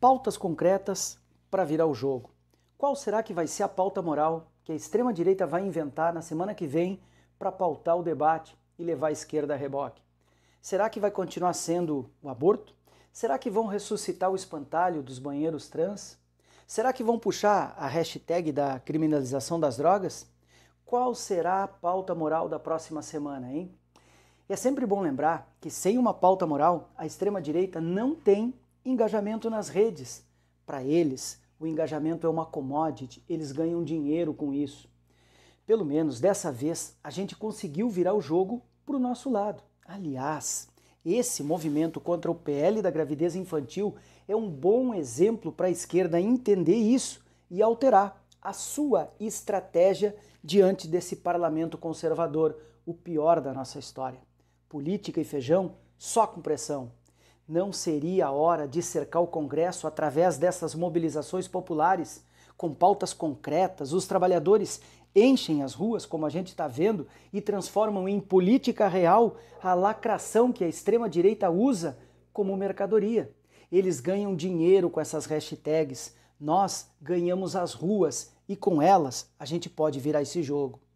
pautas concretas para virar o jogo. Qual será que vai ser a pauta moral que a extrema-direita vai inventar na semana que vem para pautar o debate e levar a esquerda a reboque? Será que vai continuar sendo o aborto? Será que vão ressuscitar o espantalho dos banheiros trans? Será que vão puxar a hashtag da criminalização das drogas? Qual será a pauta moral da próxima semana, hein? E é sempre bom lembrar que sem uma pauta moral, a extrema-direita não tem engajamento nas redes. Para eles, o engajamento é uma commodity, eles ganham dinheiro com isso. Pelo menos dessa vez, a gente conseguiu virar o jogo para o nosso lado. Aliás, esse movimento contra o PL da gravidez infantil é um bom exemplo para a esquerda entender isso e alterar a sua estratégia diante desse parlamento conservador, o pior da nossa história. Política e feijão só com pressão. Não seria a hora de cercar o Congresso através dessas mobilizações populares, com pautas concretas? Os trabalhadores enchem as ruas, como a gente está vendo, e transformam em política real a lacração que a extrema-direita usa como mercadoria. Eles ganham dinheiro com essas hashtags, nós ganhamos as ruas e com elas a gente pode virar esse jogo.